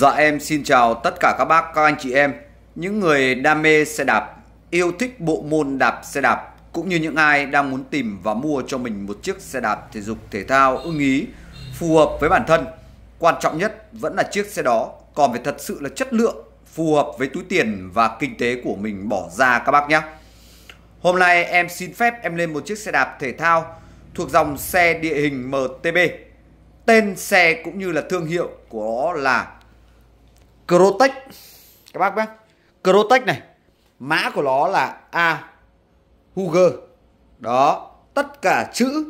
Dạ em xin chào tất cả các bác, các anh chị em, những người đam mê xe đạp, yêu thích bộ môn đạp xe đạp cũng như những ai đang muốn tìm và mua cho mình một chiếc xe đạp thể dục thể thao ưng ý, phù hợp với bản thân. Quan trọng nhất vẫn là chiếc xe đó, còn phải thật sự là chất lượng, phù hợp với túi tiền và kinh tế của mình bỏ ra các bác nhé. Hôm nay em xin phép em lên một chiếc xe đạp thể thao thuộc dòng xe địa hình MTB. Tên xe cũng như là thương hiệu của nó là Crotech các bác nhé. Crotech này mã của nó là A Huger đó tất cả chữ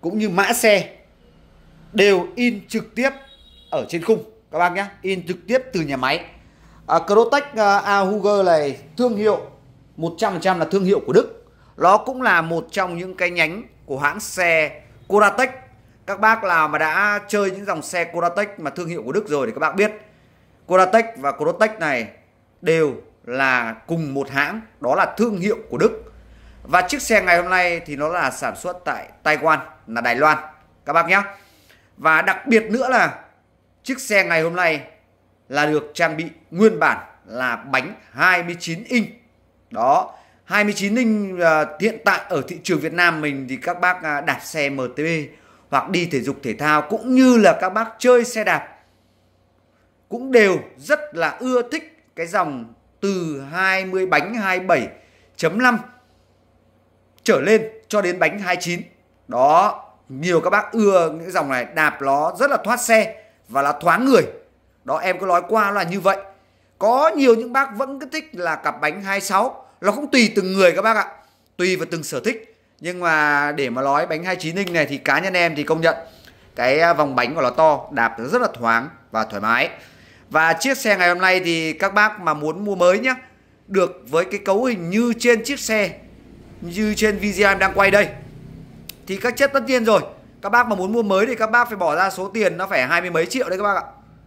cũng như mã xe đều in trực tiếp ở trên khung các bác nhé in trực tiếp từ nhà máy à, Crotech à, A Huger này thương hiệu 100% là thương hiệu của Đức nó cũng là một trong những cái nhánh của hãng xe Coratech các bác nào mà đã chơi những dòng xe Coratech mà thương hiệu của Đức rồi thì các bác biết Coratech và Crotech này đều là cùng một hãng đó là thương hiệu của Đức và chiếc xe ngày hôm nay thì nó là sản xuất tại Taiwan là Đài Loan các bác nhé và đặc biệt nữa là chiếc xe ngày hôm nay là được trang bị nguyên bản là bánh 29 inch đó 29 inch à, hiện tại ở thị trường Việt Nam mình thì các bác à, đạp xe MTB hoặc đi thể dục thể thao cũng như là các bác chơi xe đạp cũng đều rất là ưa thích cái dòng từ 20 bánh 27.5 trở lên cho đến bánh 29. Đó, nhiều các bác ưa những dòng này đạp nó rất là thoát xe và là thoáng người. Đó em có nói qua là như vậy. Có nhiều những bác vẫn cứ thích là cặp bánh 26, nó cũng tùy từng người các bác ạ, tùy vào từng sở thích. Nhưng mà để mà nói bánh 29 inch này thì cá nhân em thì công nhận cái à, vòng bánh của nó to, đạp rất là thoáng và thoải mái. Và chiếc xe ngày hôm nay thì các bác mà muốn mua mới nhé Được với cái cấu hình như trên chiếc xe Như trên video em đang quay đây Thì các chất tất nhiên rồi Các bác mà muốn mua mới thì các bác phải bỏ ra số tiền nó phải hai mươi mấy triệu đấy các bác ạ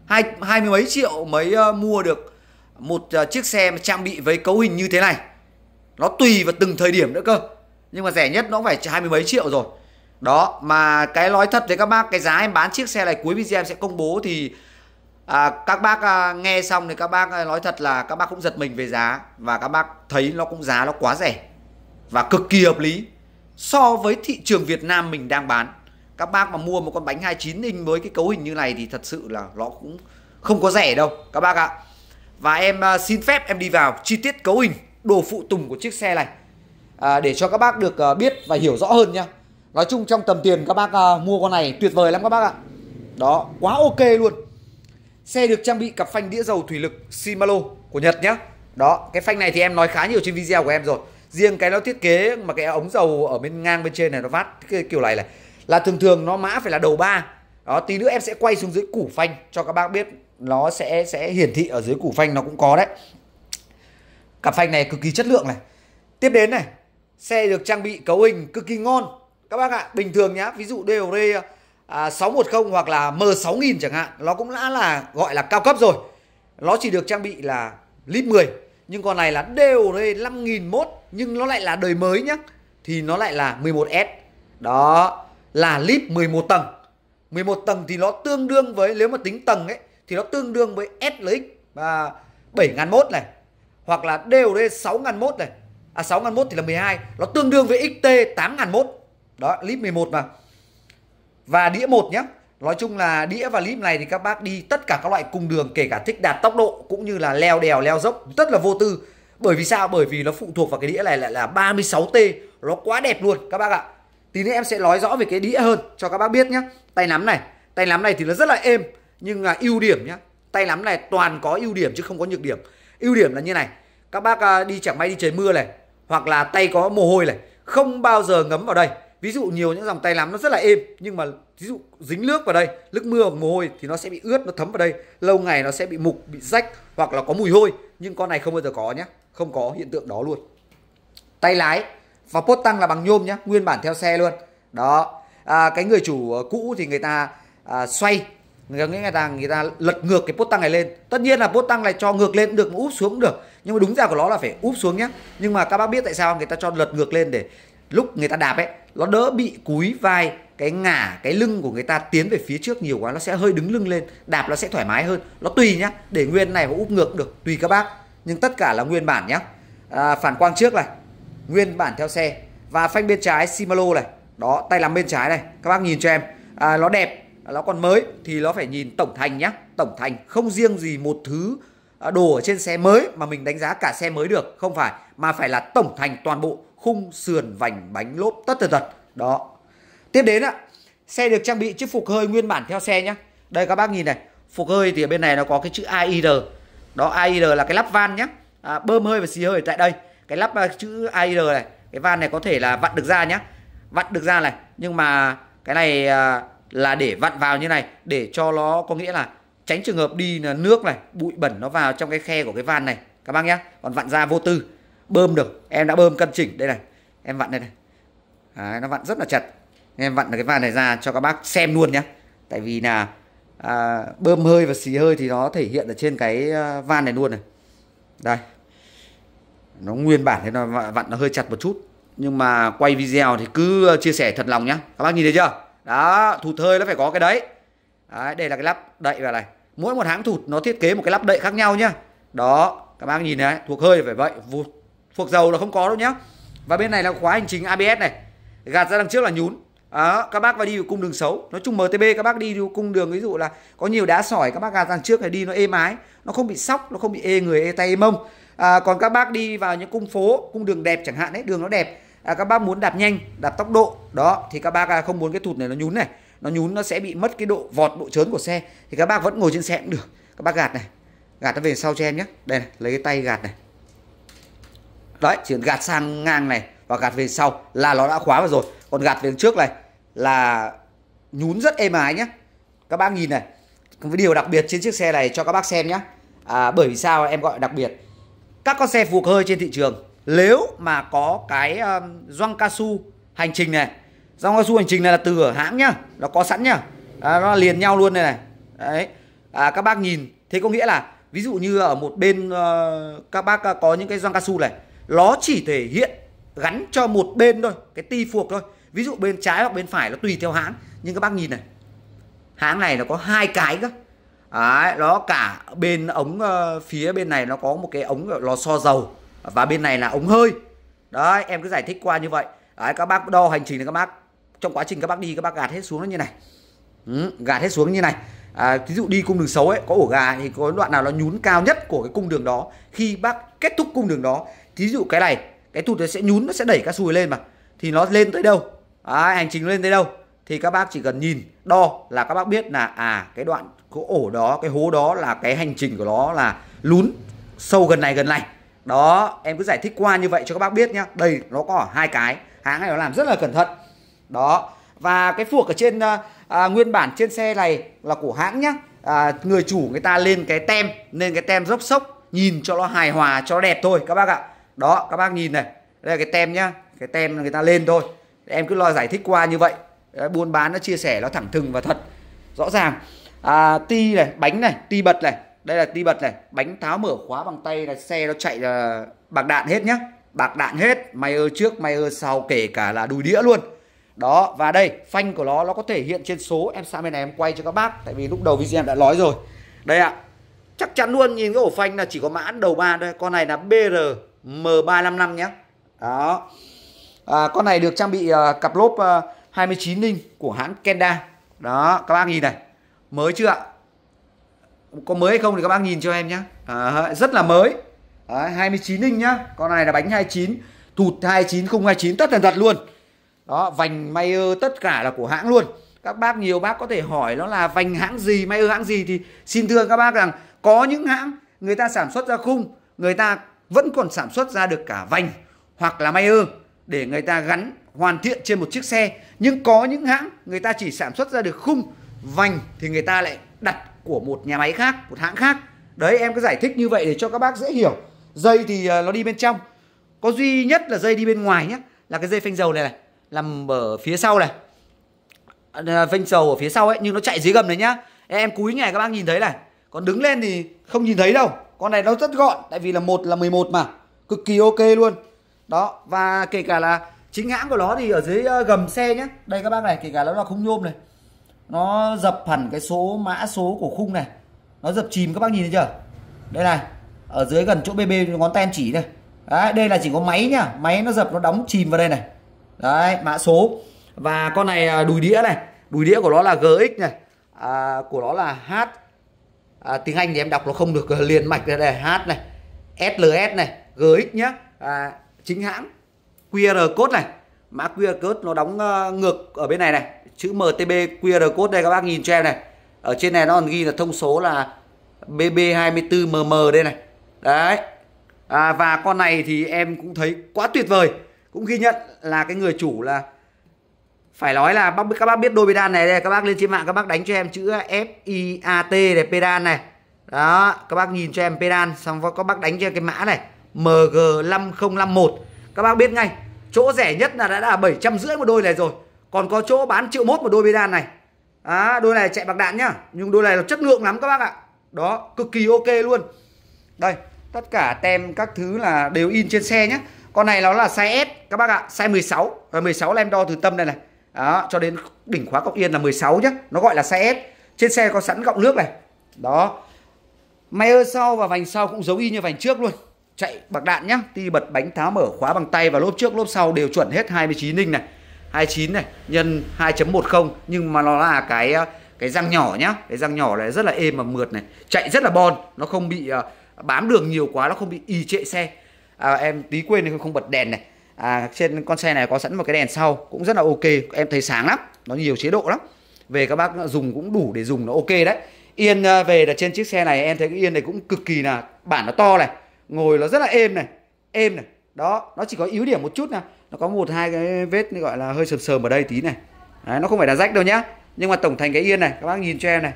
hai, hai mươi mấy triệu mới ờ, mua được một ờ, chiếc xe mà trang bị với cấu hình như thế này Nó tùy vào từng thời điểm nữa cơ Nhưng mà rẻ nhất nó phải hai mươi mấy triệu rồi đó mà cái nói thật với các bác cái giá em bán chiếc xe này cuối video em sẽ công bố thì à, các bác à, nghe xong thì các bác à, nói thật là các bác cũng giật mình về giá và các bác thấy nó cũng giá nó quá rẻ và cực kỳ hợp lý so với thị trường Việt Nam mình đang bán các bác mà mua một con bánh 29 inch với cái cấu hình như này thì thật sự là nó cũng không có rẻ đâu các bác ạ và em à, xin phép em đi vào chi tiết cấu hình đồ phụ tùng của chiếc xe này à, để cho các bác được à, biết và hiểu rõ hơn nhá nói chung trong tầm tiền các bác à, mua con này tuyệt vời lắm các bác ạ đó quá ok luôn Xe được trang bị cặp phanh đĩa dầu thủy lực Shimano của Nhật nhé. Đó, cái phanh này thì em nói khá nhiều trên video của em rồi. Riêng cái nó thiết kế mà cái ống dầu ở bên ngang bên trên này nó vát cái kiểu này này là thường thường nó mã phải là đầu ba. Đó, tí nữa em sẽ quay xuống dưới củ phanh cho các bác biết nó sẽ sẽ hiển thị ở dưới củ phanh nó cũng có đấy. Cặp phanh này cực kỳ chất lượng này. Tiếp đến này, xe được trang bị cấu hình cực kỳ ngon. Các bác ạ, bình thường nhá, ví dụ đều à, 610 hoặc là M6000 chẳng hạn nó cũng đã là gọi là cao cấp rồi nó chỉ được trang bị là lít 10 nhưng con này là đều đây 5001 nhưng nó lại là đời mới nhá thì nó lại là 11S đó là lít 11 tầng 11 tầng thì nó tương đương với nếu mà tính tầng ấy thì nó tương đương với SLX và 7001 này hoặc là đều đây 6001 này à 6001 thì là 12 nó tương đương với XT 8001 đó lít 11 mà và đĩa một nhé Nói chung là đĩa và clip này thì các bác đi tất cả các loại cung đường kể cả thích đạt tốc độ cũng như là leo đèo leo dốc rất là vô tư. Bởi vì sao? Bởi vì nó phụ thuộc vào cái đĩa này lại là 36T, nó quá đẹp luôn các bác ạ. Tí nữa em sẽ nói rõ về cái đĩa hơn cho các bác biết nhé. Tay nắm này, tay nắm này thì nó rất là êm nhưng là ưu điểm nhé Tay nắm này toàn có ưu điểm chứ không có nhược điểm. Ưu điểm là như này, các bác à, đi chẳng may đi trời mưa này hoặc là tay có mồ hôi này, không bao giờ ngấm vào đây ví dụ nhiều những dòng tay lắm nó rất là êm nhưng mà ví dụ dính nước vào đây nước mưa hoặc mồ hôi thì nó sẽ bị ướt nó thấm vào đây lâu ngày nó sẽ bị mục bị rách hoặc là có mùi hôi nhưng con này không bao giờ có nhé không có hiện tượng đó luôn tay lái và post tăng là bằng nhôm nhé nguyên bản theo xe luôn đó à, cái người chủ ờ, cũ thì người ta à, xoay người ta người ta người ta lật ngược cái post tăng này lên tất nhiên là post tăng này cho ngược lên cũng được úp xuống cũng được nhưng mà đúng ra của nó là phải úp xuống nhé nhưng mà các bác biết tại sao người ta cho lật ngược lên để lúc người ta đạp ấy nó đỡ bị cúi vai cái ngả cái lưng của người ta tiến về phía trước nhiều quá nó sẽ hơi đứng lưng lên đạp nó sẽ thoải mái hơn nó tùy nhá để nguyên này hoặc úp ngược được tùy các bác nhưng tất cả là nguyên bản nhá à, phản quang trước này nguyên bản theo xe và phanh bên trái Shimano này đó tay nắm bên trái này các bác nhìn cho em à, nó đẹp nó còn mới thì nó phải nhìn tổng thành nhá tổng thành không riêng gì một thứ à, đồ ở trên xe mới mà mình đánh giá cả xe mới được không phải mà phải là tổng thành toàn bộ khung sườn vành bánh lốp tất tật tật đó tiếp đến ạ xe được trang bị chiếc phục hơi nguyên bản theo xe nhé đây các bác nhìn này phục hơi thì ở bên này nó có cái chữ AIR đó AIR là cái lắp van nhé à, bơm hơi và xì hơi tại đây cái lắp à, chữ AIR này cái van này có thể là vặn được ra nhé vặn được ra này nhưng mà cái này à, là để vặn vào như này để cho nó có nghĩa là tránh trường hợp đi là nước này bụi bẩn nó vào trong cái khe của cái van này các bác nhé còn vặn ra vô tư bơm được em đã bơm cân chỉnh đây này em vặn đây này Đấy, nó vặn rất là chặt em vặn được cái van này ra cho các bác xem luôn nhé tại vì là à, bơm hơi và xì hơi thì nó thể hiện ở trên cái à, van này luôn này đây nó nguyên bản thì nó vặn nó hơi chặt một chút nhưng mà quay video thì cứ chia sẻ thật lòng nhá các bác nhìn thấy chưa đó thụt hơi nó phải có cái đấy đấy đây là cái lắp đậy vào này mỗi một hãng thụt nó thiết kế một cái lắp đậy khác nhau nhá đó các bác nhìn đấy thuộc hơi phải vậy vụt phuộc dầu là không có đâu nhé và bên này là khóa hành trình ABS này gạt ra đằng trước là nhún đó, các bác vào đi cung đường xấu nói chung MTB các bác đi cung đường ví dụ là có nhiều đá sỏi các bác gạt ra đằng trước này đi nó êm ái nó không bị sóc nó không bị ê người ê tay ê mông à, còn các bác đi vào những cung phố cung đường đẹp chẳng hạn đấy đường nó đẹp à, các bác muốn đạp nhanh đạp tốc độ đó thì các bác à, không muốn cái thụt này nó nhún này nó nhún nó sẽ bị mất cái độ vọt độ trớn của xe thì các bác vẫn ngồi trên xe cũng được các bác gạt này gạt nó về sau cho em nhé đây này, lấy cái tay gạt này đấy chỉ cần gạt sang ngang này và gạt về sau là nó đã khóa vào rồi còn gạt về trước này là nhún rất êm ái nhé các bác nhìn này cái điều đặc biệt trên chiếc xe này cho các bác xem nhé à, bởi vì sao em gọi đặc biệt các con xe phù hơi trên thị trường nếu mà có cái um, doang cao su hành trình này doang cao su hành trình này là từ ở hãng nhá nó có sẵn nhá à, nó liền nhau luôn đây này đấy à, các bác nhìn thế có nghĩa là ví dụ như ở một bên uh, các bác ờ, có những cái doang cao su này nó chỉ thể hiện gắn cho một bên thôi cái ti phuộc thôi ví dụ bên trái hoặc bên phải nó tùy theo hãng nhưng các bác nhìn này hãng này nó có hai cái cơ Đấy, nó cả bên ống uh, phía bên này nó có một cái ống lò xo dầu và bên này là ống hơi đấy em cứ giải thích qua như vậy đấy, các bác đo hành trình là các bác trong quá trình các bác đi các bác gạt hết xuống nó như này ừ, gạt hết xuống như này à, ví dụ đi cung đường xấu ấy có ổ gà thì có đoạn nào nó nhún cao nhất của cái cung đường đó khi bác kết thúc cung đường đó thí dụ cái này cái tụt nó sẽ nhún nó sẽ đẩy các xuôi lên mà thì nó lên tới đâu à, hành trình lên tới đâu thì các bác chỉ cần nhìn đo là các bác biết là à cái đoạn cái ổ đó cái hố đó là cái hành trình của nó là lún sâu gần này gần này đó em cứ giải thích qua như vậy cho các bác biết nhá đây nó có hai cái hãng này nó làm rất là cẩn thận đó và cái phuộc ở trên à, nguyên bản trên xe này là của hãng nhá à, người chủ người ta lên cái tem lên cái tem dốc sốc nhìn cho nó hài hòa cho nó đẹp thôi các bác ạ đó các bác nhìn này đây là cái tem nhá cái tem người ta lên thôi em cứ lo giải thích qua như vậy Đấy, buôn bán nó chia sẻ nó thẳng thừng và thật rõ ràng à, ti này bánh này ti bật này đây là ti bật này bánh tháo mở khóa bằng tay là xe nó chạy là bạc đạn hết nhá bạc đạn hết may ơ trước may ơ sau kể cả là đùi đĩa luôn đó và đây phanh của nó nó có thể hiện trên số em sang bên này em quay cho các bác tại vì lúc đầu video em đã nói rồi đây ạ à, chắc chắn luôn nhìn cái ổ phanh là chỉ có mã đầu ba thôi con này là br M355 nhé đó à, con này được trang bị à, cặp lốp à, 29 inch của hãng Kenda đó các bác nhìn này mới chưa ạ có mới hay không thì các bác nhìn cho em nhé à, rất là mới à, 29 inch nhá con này là bánh 29 thụt 29 không 29 tất tần tật luôn đó vành Mayer tất cả là của hãng luôn các bác nhiều bác có thể hỏi nó là vành hãng gì Mayer hãng gì thì xin thưa các bác rằng có những hãng người ta sản xuất ra khung người ta vẫn còn sản xuất ra được cả vành hoặc là mayer để người ta gắn hoàn thiện trên một chiếc xe nhưng có những hãng người ta chỉ sản xuất ra được khung vành thì người ta lại đặt của một nhà máy khác một hãng khác đấy em cứ giải thích như vậy để cho các bác dễ hiểu dây thì ờ, nó đi bên trong có duy nhất là dây đi bên ngoài nhé là cái dây phanh dầu này này nằm ở phía sau này ờ, phanh dầu ở phía sau ấy nhưng nó chạy dưới gầm này nhá em cúi này các bác nhìn thấy này còn đứng lên thì không nhìn thấy đâu con này nó rất gọn tại vì là một là 11 mà cực kỳ ok luôn đó và kể cả là chính hãng của nó thì ở dưới ờ, gầm xe nhé đây các bác này kể cả nó là khung nhôm này nó dập hẳn cái số mã số của khung này nó dập chìm các bác nhìn thấy chưa đây này ở dưới gần chỗ bb ngón tay em chỉ đây đấy đây là chỉ có máy nhá máy nó dập nó đóng chìm vào đây này đấy mã số và con này à, đùi đĩa này đùi đĩa của nó là gx này à, của nó là h à, tiếng Anh thì em đọc nó không được ờ, liền mạch ra đây H này SLS này GX nhá à, chính hãng QR code này mã QR code nó đóng ờ, ngược ở bên này này chữ MTB QR code đây các bác nhìn cho em này ở trên này nó còn ghi là thông số là BB24MM đây này đấy à, và con này thì em cũng thấy quá tuyệt vời cũng ghi nhận là cái người chủ là phải nói là bác các bác biết đôi pedal này đây các bác lên trên mạng các bác đánh cho em chữ uh, F I A T này pedal này đó các bác nhìn cho em pedal xong các bác đánh cho em cái mã này MG5051 các bác biết ngay chỗ rẻ nhất là đã là bảy trăm rưỡi một đôi này rồi còn có chỗ bán triệu mốt một đôi pedal này à, đôi này chạy bạc đạn nhá nhưng đôi này là chất lượng lắm các bác ạ đó cực kỳ ok luôn đây tất cả tem các thứ là đều in trên xe nhé con này nó là size S các bác ạ size 16 và 16 là em đo từ tâm đây này đó, cho đến đỉnh khóa cọc yên là 16 nhé nó gọi là xe S trên xe có sẵn gọng nước này đó Mayer sau và vành sau cũng giống y như vành trước luôn chạy bạc đạn nhá ti bật bánh tháo mở khóa bằng tay và lốp trước lốp sau đều chuẩn hết 29 inch này 29 này nhân 2.10 nhưng mà nó là cái ờ, cái răng nhỏ nhá cái răng nhỏ này rất là êm và mượt này chạy rất là bon nó không bị ờ, bám đường nhiều quá nó không bị y trệ xe à, em tí quên thì không bật đèn này à, trên con xe này có sẵn một cái đèn sau cũng rất là ok em thấy sáng lắm nó nhiều chế độ lắm về các bác dùng cũng đủ để dùng nó ok đấy yên à, về là trên chiếc xe này em thấy cái yên này cũng cực kỳ là bản nó to này ngồi nó rất là êm này êm này đó nó chỉ có yếu điểm một chút nè nó có một hai cái vết gọi là hơi sờm sờm ở đây tí này đấy, nó không phải là rách đâu nhá nhưng mà tổng thành cái yên này các bác nhìn cho em này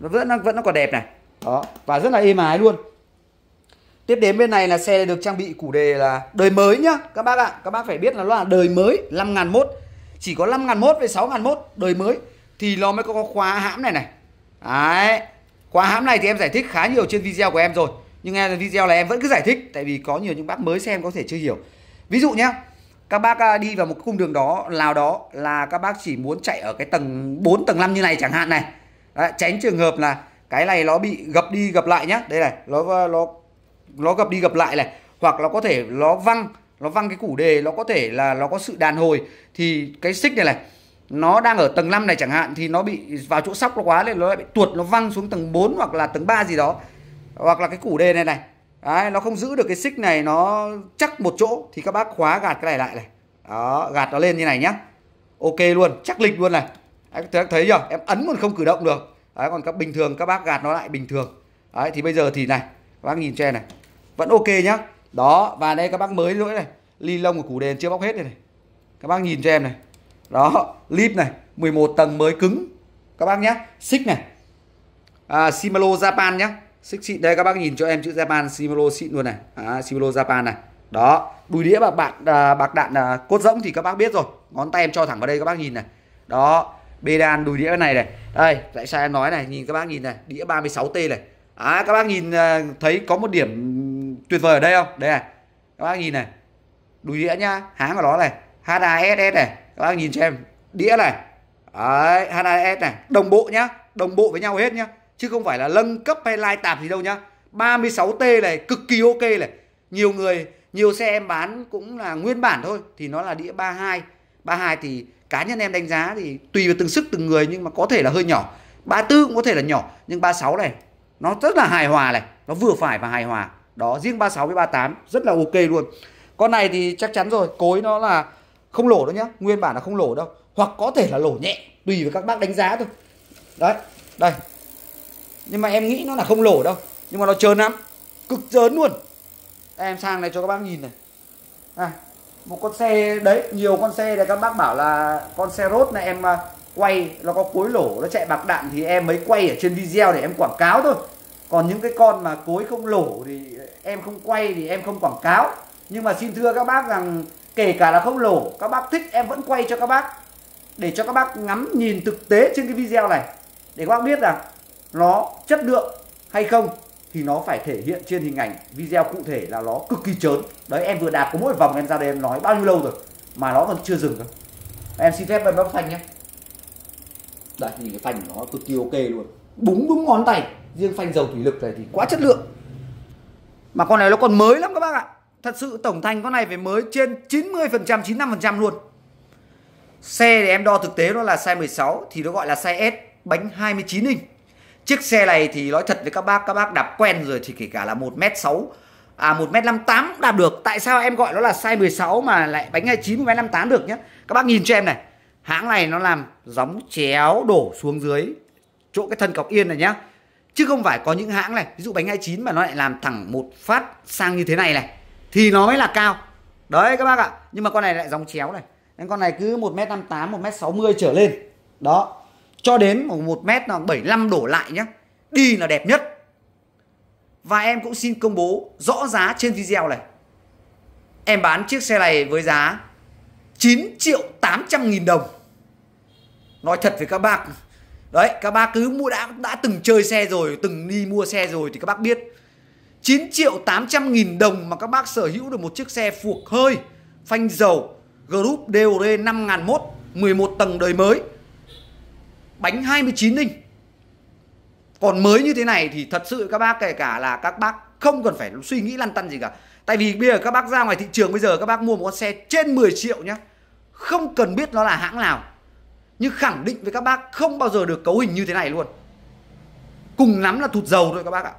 nó vẫn nó vẫn nó còn đẹp này đó và rất là êm ái luôn Tiếp đến bên này là xe được trang bị củ đề là đời mới nhá các bác ạ. Các bác phải biết là nó là đời mới 5.000 mốt Chỉ có 5.000 mốt với 6.000 mốt đời mới thì nó mới có khóa hãm này này. Đấy. Khóa hãm này thì em giải thích khá nhiều trên video của em rồi. Nhưng nghe video là em vẫn cứ giải thích tại vì có nhiều những bác mới xem có thể chưa hiểu. Ví dụ nhá, các bác à, đi vào một cung đường đó nào đó là các bác chỉ muốn chạy ở cái tầng 4 tầng 5 như này chẳng hạn này. Đấy, tránh trường hợp là cái này nó bị gập đi gập lại nhá. Đây này, nó nó nó gặp đi gặp lại này hoặc nó có thể nó văng nó văng cái củ đề nó có thể là nó có sự đàn hồi thì cái xích này này nó đang ở tầng 5 này chẳng hạn thì nó bị vào chỗ sóc nó quá nên nó lại bị tuột nó văng xuống tầng 4 hoặc là tầng 3 gì đó hoặc là cái củ đề này này Đấy, nó không giữ được cái xích này nó chắc một chỗ thì các bác khóa gạt cái này lại này đó gạt nó lên như này nhá ok luôn chắc lịch luôn này Đấy, các thấy chưa em ấn còn không cử động được Đấy, còn các bình thường các bác gạt nó lại bình thường Đấy, thì bây giờ thì này các bác nhìn cho em này vẫn ok nhá đó và đây các bác mới lỗi này ly lông của củ đèn chưa bóc hết đây này. các bác nhìn cho em này đó lip này 11 tầng mới cứng các bác nhá xích này à, Shimano Japan nhá xích xịn đây các bác nhìn cho em chữ Japan simalo xịn luôn này à, Shimano Japan này đó đùi đĩa bạc bạc à, bạc đạn à, cốt rỗng thì các bác biết rồi ngón tay em cho thẳng vào đây các bác nhìn này đó bê đan đùi đĩa này này đây tại sao em nói này nhìn các bác nhìn này đĩa 36T này à, các bác nhìn à, thấy có một điểm tuyệt vời ở đây không đây này các bác nhìn này đùi đĩa nhá háng của nó này HASS này các bác nhìn xem đĩa này Đấy, HASS này đồng bộ nhá đồng bộ với nhau hết nhá chứ không phải là nâng cấp hay lai tạp gì đâu nhá 36T này cực kỳ ok này nhiều người nhiều xe em bán cũng là nguyên bản thôi thì nó là đĩa 32 32 thì cá nhân em đánh giá thì tùy vào từng sức từng người nhưng mà có thể là hơi nhỏ 34 cũng có thể là nhỏ nhưng 36 này nó rất là hài hòa này nó vừa phải và hài hòa đó, riêng 36 với 38 rất là ok luôn. Con này thì chắc chắn rồi, cối nó là không lổ đâu nhá, nguyên bản là không lổ đâu. Hoặc có thể là lổ nhẹ, tùy với các bác đánh giá thôi. Đấy, đây. Nhưng mà em nghĩ nó là không lổ đâu, nhưng mà nó trơn lắm, cực trơn luôn. em sang này cho các bác nhìn này. À, một con xe đấy, nhiều con xe này các bác bảo là con xe rốt này em à, quay nó có cối lổ nó chạy bạc đạn thì em mới quay ở trên video để em quảng cáo thôi còn những cái con mà cối không lổ thì em không quay thì em không quảng cáo nhưng mà xin thưa các bác rằng kể cả là không lổ các bác thích em vẫn quay cho các bác để cho các bác ngắm nhìn thực tế trên cái video này để các bác biết rằng nó chất lượng hay không thì nó phải thể hiện trên hình ảnh video cụ thể là nó cực kỳ trớn đấy em vừa đạp có mỗi vòng em ra đây em nói bao nhiêu lâu rồi mà nó vẫn chưa dừng cơ em xin phép em bấm phanh nhé đây nhìn cái phanh của nó cực kỳ ok luôn búng đúng ngón tay riêng phanh dầu thủy lực này thì quá chất lượng mà con này nó còn mới lắm các bác ạ thật sự tổng thành con này phải mới trên 90 phần trăm 95 phần trăm luôn xe thì em đo thực tế nó là size 16 thì nó gọi là size S bánh 29 inch chiếc xe này thì nói thật với các bác các bác đạp quen rồi thì kể cả là 1m6 à 1m58 đạp được tại sao em gọi nó là size 16 mà lại bánh 29 1m58 được nhé các bác nhìn cho em này hãng này nó làm gióng chéo đổ xuống dưới chỗ cái thân cọc yên này nhá chứ không phải có những hãng này ví dụ bánh 29 mà nó lại làm thẳng một phát sang như thế này này thì nó mới là cao đấy các bác ạ nhưng mà con này lại dòng chéo này nên con này cứ 1m58 1m60 trở lên đó cho đến 1m75 đổ lại nhá đi là đẹp nhất và em cũng xin công bố rõ giá trên video này em bán chiếc xe này với giá 9 triệu 800 nghìn đồng nói thật với các bác Đấy các bác cứ mua đã đã từng chơi xe rồi Từng đi mua xe rồi thì các bác biết 9 triệu 800 nghìn đồng mà các bác sở hữu được một chiếc xe phuộc hơi Phanh dầu Group DOR 5001 11 tầng đời mới Bánh 29 inch Còn mới như thế này thì thật sự các bác kể cả là các bác không cần phải suy nghĩ lăn tăn gì cả Tại vì bây giờ các bác ra ngoài thị trường bây giờ các bác mua một con xe trên 10 triệu nhá Không cần biết nó là hãng nào nhưng khẳng định với các bác không bao giờ được cấu hình như thế này luôn cùng lắm là thụt dầu thôi các bác ạ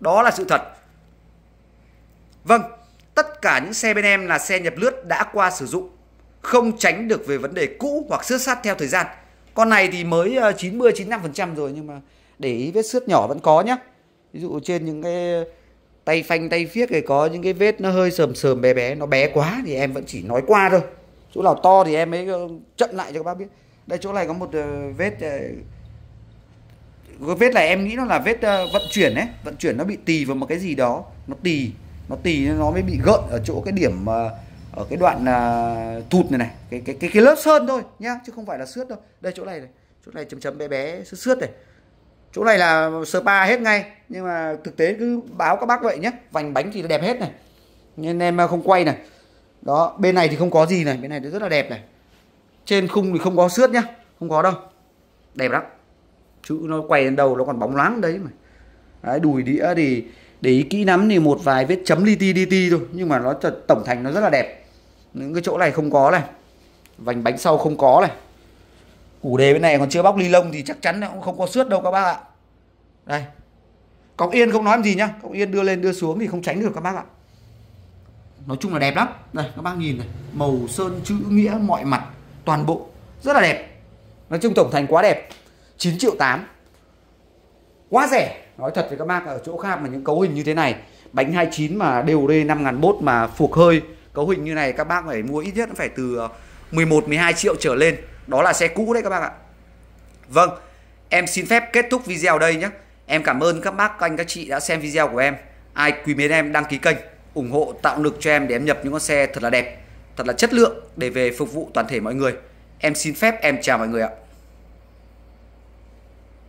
đó là sự thật vâng tất cả những xe bên em là xe nhập lướt đã qua sử dụng không tránh được về vấn đề cũ hoặc xước sát theo thời gian con này thì mới 90 ờ, 95% rồi nhưng mà để ý vết xước nhỏ vẫn có nhá ví dụ trên những cái tay phanh tay phiếc thì có những cái vết nó hơi sờm sờm bé bé nó bé quá thì em vẫn chỉ nói qua thôi chỗ nào to thì em mới ờ, chậm lại cho các bác biết đây chỗ này có một ờ, vết uh, vết này em nghĩ nó là vết ờ, vận chuyển đấy vận chuyển nó bị tì vào một cái gì đó nó tì nó tì nó mới bị gợn ở chỗ cái điểm ở cái đoạn thụt này này cái cái cái cái lớp sơn thôi nhá chứ không phải là xước đâu đây chỗ này này chỗ này chấm chấm bé bé xước xước này chỗ này là spa hết ngay nhưng mà thực tế cứ báo các bác vậy nhé vành bánh thì đẹp hết này nên em không quay này đó bên này thì không có gì này bên này rất là đẹp này trên khung thì không có xước nhá không có đâu đẹp lắm chữ nó quay đến đầu nó còn bóng loáng đấy mà đấy, đùi đĩa thì để ý kỹ lắm thì một vài vết chấm li ti li ti thôi nhưng mà nó tổng thành nó rất là đẹp những cái chỗ này không có này vành bánh sau không có này củ đề bên này còn chưa bóc ly lông thì chắc chắn nó cũng không có xước đâu các bác ạ đây cọc yên không nói gì nhá cọc yên đưa lên đưa xuống thì không tránh được các bác ạ nói chung là đẹp lắm đây các bác nhìn này màu sơn chữ nghĩa mọi mặt toàn bộ rất là đẹp nói chung tổng thành quá đẹp 9 triệu 8 quá rẻ nói thật với các bác ở chỗ khác mà những cấu hình như thế này bánh 29 mà đều đê bốt mà phục hơi cấu hình như này các bác phải mua ít nhất phải từ 11 ờ, 12 triệu trở lên đó là xe cũ đấy các bác ạ Vâng em xin phép kết thúc video đây nhé em cảm ơn các bác anh các chị đã xem video của em ai quý mến em đăng ký kênh ủng hộ tạo lực cho em để em nhập những con xe thật là đẹp thật là chất lượng để về phục vụ toàn thể mọi người. Em xin phép em chào mọi người ạ.